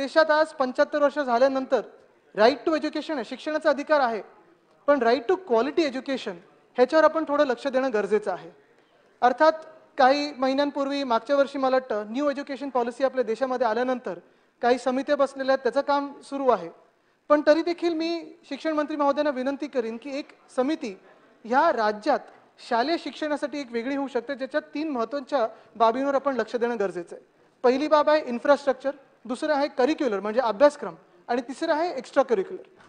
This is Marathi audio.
देशात आज पंच्याहत्तर वर्ष झाल्यानंतर राईट टू एज्युकेशन आहे शिक्षणाचा अधिकार आहे पण राईट टू क्वालिटी एज्युकेशन ह्याच्यावर आपण थोडं लक्ष देणं गरजेचं आहे अर्थात काही महिन्यांपूर्वी मागच्या वर्षी मला वाटतं न्यू एज्युकेशन पॉलिसी आपल्या देशामध्ये आल्यानंतर काही समित्या बसलेल्या आहेत त्याचं काम सुरू आहे पण तरी देखील मी शिक्षण मंत्री महोदयांना विनंती करीन की एक समिती ह्या राज्यात शालेय शिक्षणासाठी एक वेगळी होऊ शकते ज्याच्यात तीन महत्त्वाच्या बाबींवर आपण लक्ष देणं गरजेचं आहे पहिली बाब आहे इन्फ्रास्ट्रक्चर दुसरं आहे करिक्युलर म्हणजे अभ्यासक्रम आणि तिसरं आहे एक्स्ट्रा करिक्युलर